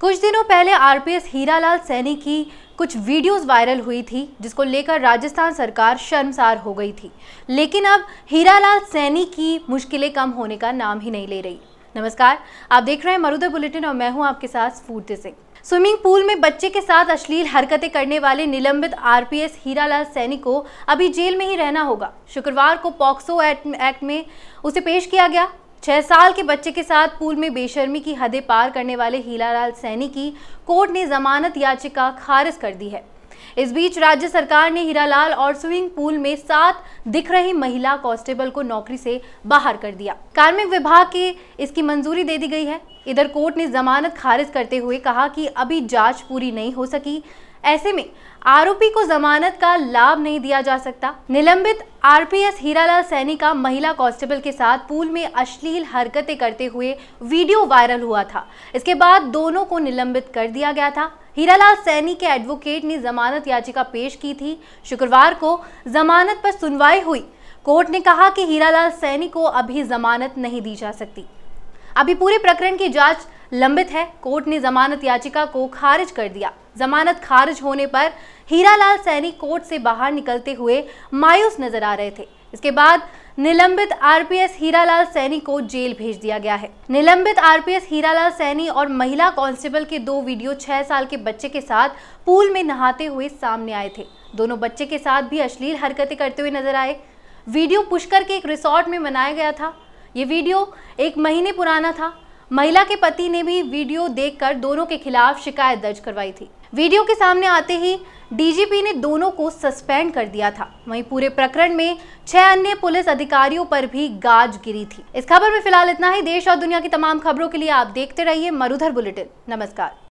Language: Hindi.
कुछ दिनों पहले आरपीएस हीरालाल सैनी की कुछ वीडियोस वायरल हुई थी जिसको लेकर राजस्थान सरकार शर्मसार हो गई थी लेकिन अब हीरालाल सैनी की मुश्किलें कम होने का नाम ही नहीं ले रही नमस्कार आप देख रहे हैं मरुदा बुलेटिन और मैं हूं आपके साथ स्फूर्ति सिंह स्विमिंग पूल में बच्चे के साथ अश्लील हरकतें करने वाले निलंबित आरपीएस हीरालाल सैनी को अभी जेल में ही रहना होगा शुक्रवार को पॉक्सो एक्ट में उसे पेश किया गया छह साल के बच्चे के साथ पूल में बेशर्मी की हदें पार करने वाले हीलालाल सैनी की कोर्ट ने जमानत याचिका खारिज कर दी है इस बीच राज्य सरकार ने हीरालाल और स्विमिंग पूल में सात दिख रही महिला कांस्टेबल को नौकरी से बाहर कर दिया कार्मिक विभाग की इसकी मंजूरी दे दी गई है इधर कोर्ट ने जमानत खारिज करते हुए कहा कि अभी जांच पूरी नहीं हो सकी ऐसे में आरोपी को जमानत का लाभ नहीं दिया जा सकता निलंबित आरपीएस हीरालाल सैनी का महिला कांस्टेबल के साथ पूल में अश्लील हरकतें करते हुए वीडियो वायरल हुआ था इसके बाद दोनों को निलंबित कर दिया गया था हीरालाल सैनी के एडवोकेट ने जमानत याचिका पेश की थी शुक्रवार को जमानत पर सुनवाई हुई कोर्ट ने कहा कि हीरालाल सैनी को अभी जमानत नहीं दी जा सकती अभी पूरे प्रकरण की जांच लंबित है कोर्ट ने जमानत याचिका को खारिज कर दिया जमानत खारिज होने पर हीरालाल सैनी कोर्ट से बाहर निकलते हुए मायूस नजर आ रहे थे इसके बाद निलंबित आरपीएस हीरालाल सैनी को जेल भेज दिया गया है निलंबित आरपीएस हीरालाल सैनी और महिला कांस्टेबल के दो वीडियो छह साल के बच्चे के साथ पूल में नहाते हुए सामने आए थे दोनों बच्चे के साथ भी अश्लील हरकतें करते हुए नजर आए वीडियो पुष्कर के एक रिसोर्ट में मनाया गया था ये वीडियो एक महीने पुराना था महिला के पति ने भी वीडियो देखकर दोनों के खिलाफ शिकायत दर्ज करवाई थी वीडियो के सामने आते ही डीजीपी ने दोनों को सस्पेंड कर दिया था वहीं पूरे प्रकरण में छह अन्य पुलिस अधिकारियों पर भी गाज गिरी थी इस खबर में फिलहाल इतना ही देश और दुनिया की तमाम खबरों के लिए आप देखते रहिए मरुधर बुलेटिन नमस्कार